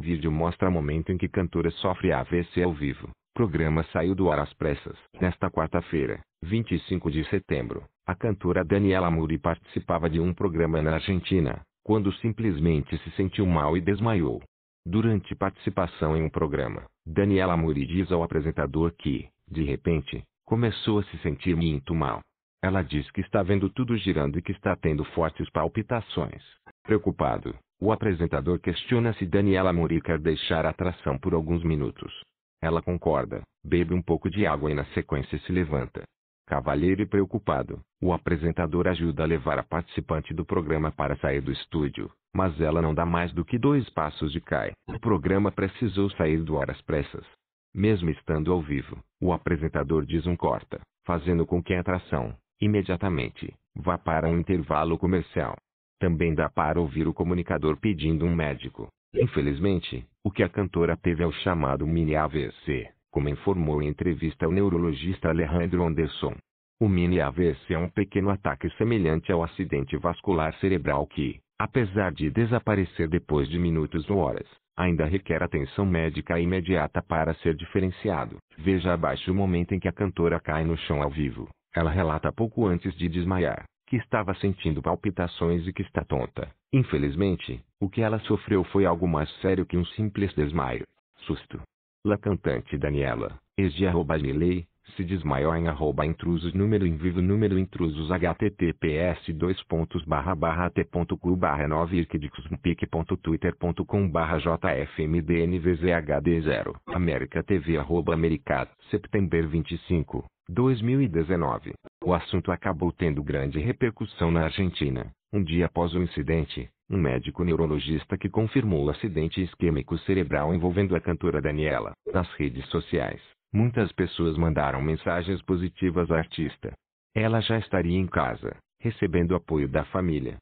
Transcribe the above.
Vídeo mostra momento em que cantora sofre AVC ao vivo. Programa saiu do ar às pressas. Nesta quarta-feira, 25 de setembro, a cantora Daniela Muri participava de um programa na Argentina, quando simplesmente se sentiu mal e desmaiou. Durante participação em um programa, Daniela Muri diz ao apresentador que, de repente, começou a se sentir muito mal. Ela diz que está vendo tudo girando e que está tendo fortes palpitações. Preocupado, o apresentador questiona se Daniela Mori quer deixar a atração por alguns minutos. Ela concorda, bebe um pouco de água e na sequência se levanta. Cavalheiro e preocupado, o apresentador ajuda a levar a participante do programa para sair do estúdio, mas ela não dá mais do que dois passos de cai. O programa precisou sair do horas pressas. Mesmo estando ao vivo, o apresentador diz um corta, fazendo com que a atração, imediatamente, vá para um intervalo comercial. Também dá para ouvir o comunicador pedindo um médico. Infelizmente, o que a cantora teve é o chamado mini AVC, como informou em entrevista o neurologista Alejandro Anderson. O mini AVC é um pequeno ataque semelhante ao acidente vascular cerebral que, apesar de desaparecer depois de minutos ou horas, ainda requer atenção médica imediata para ser diferenciado. Veja abaixo o momento em que a cantora cai no chão ao vivo. Ela relata pouco antes de desmaiar que estava sentindo palpitações e que está tonta. Infelizmente, o que ela sofreu foi algo mais sério que um simples desmaio. Susto. La cantante Daniela, ex-milei, se desmaiou em arroba intrusos número em vivo número intrusos https dois pontos barra barra cu barra ponto com barra jfmdnvzhd zero América TV arroba americad setembro 25 2019 O assunto acabou tendo grande repercussão na Argentina. Um dia após o incidente, um médico neurologista que confirmou o acidente isquêmico cerebral envolvendo a cantora Daniela nas redes sociais. Muitas pessoas mandaram mensagens positivas à artista. Ela já estaria em casa, recebendo apoio da família,